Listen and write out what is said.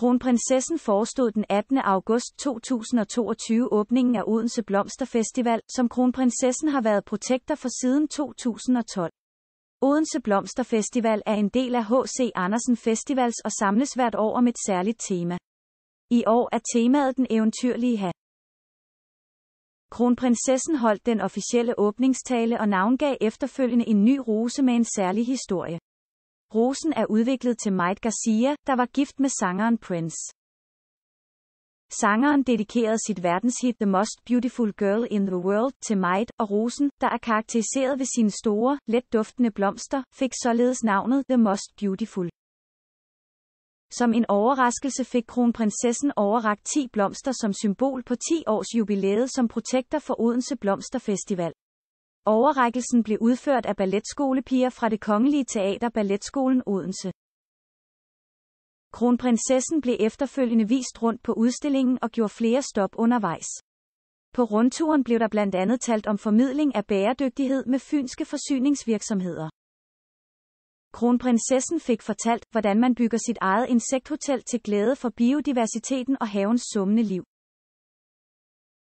Kronprinsessen forestod den 18. august 2022 åbningen af Odense Blomsterfestival, som kronprinsessen har været protektor for siden 2012. Odense Blomsterfestival er en del af H.C. Andersen Festivals og samles hvert år om et særligt tema. I år er temaet den eventyrlige hat. Kronprinsessen holdt den officielle åbningstale og navngav efterfølgende en ny rose med en særlig historie. Rosen er udviklet til Mike Garcia, der var gift med sangeren Prince. Sangeren dedikerede sit verdenshit The Most Beautiful Girl in the World til Maid, og rosen, der er karakteriseret ved sine store, let duftende blomster, fik således navnet The Most Beautiful. Som en overraskelse fik kronprinsessen overragt 10 blomster som symbol på 10 års jubilæet som protektor for Odense Blomsterfestival. Overrækkelsen blev udført af balletskolepiger fra det Kongelige Teater Balletskolen Odense. Kronprinsessen blev efterfølgende vist rundt på udstillingen og gjorde flere stop undervejs. På rundturen blev der blandt andet talt om formidling af bæredygtighed med fynske forsyningsvirksomheder. Kronprinsessen fik fortalt, hvordan man bygger sit eget insekthotel til glæde for biodiversiteten og havens summende liv.